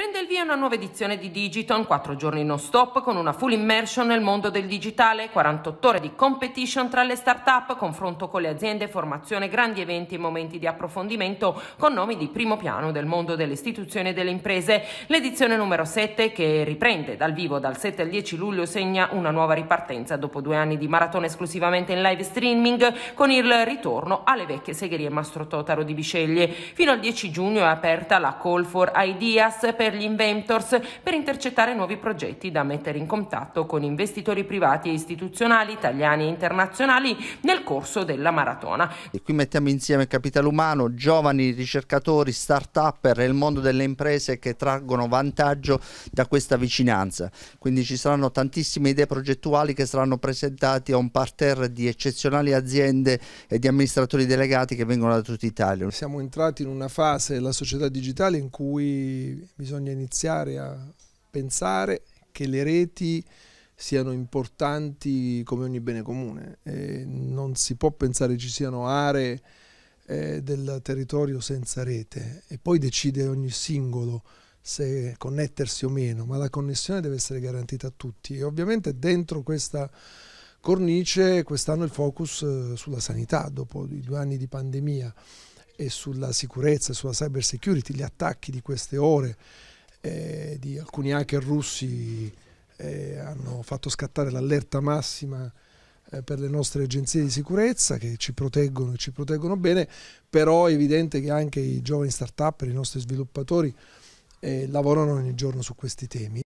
Pero il via una nuova edizione di Digiton, 4 giorni non stop con una full immersion nel mondo del digitale, 48 ore di competition tra le start-up, confronto con le aziende, formazione, grandi eventi e momenti di approfondimento con nomi di primo piano del mondo delle istituzioni e delle imprese. L'edizione numero 7 che riprende dal vivo dal 7 al 10 luglio segna una nuova ripartenza dopo due anni di maratona esclusivamente in live streaming con il ritorno alle vecchie segherie Mastro Totaro di Bisceglie. Fino al 10 giugno è aperta la Call for Ideas per gli Inventors per intercettare nuovi progetti da mettere in contatto con investitori privati e istituzionali italiani e internazionali nel corso della maratona. E qui mettiamo insieme capitale umano, giovani ricercatori, start up e il mondo delle imprese che traggono vantaggio da questa vicinanza. Quindi ci saranno tantissime idee progettuali che saranno presentate a un parterre di eccezionali aziende e di amministratori delegati che vengono da tutta Italia. Siamo entrati in una fase della società digitale in cui bisogna iniziare a pensare che le reti siano importanti come ogni bene comune. E non si può pensare ci siano aree eh, del territorio senza rete e poi decide ogni singolo se connettersi o meno, ma la connessione deve essere garantita a tutti e ovviamente dentro questa cornice quest'anno il focus eh, sulla sanità dopo i due anni di pandemia e sulla sicurezza, sulla cyber security, gli attacchi di queste ore eh, di alcuni hacker russi eh, hanno fatto scattare l'allerta massima eh, per le nostre agenzie di sicurezza che ci proteggono e ci proteggono bene, però è evidente che anche i giovani start-up, i nostri sviluppatori, eh, lavorano ogni giorno su questi temi.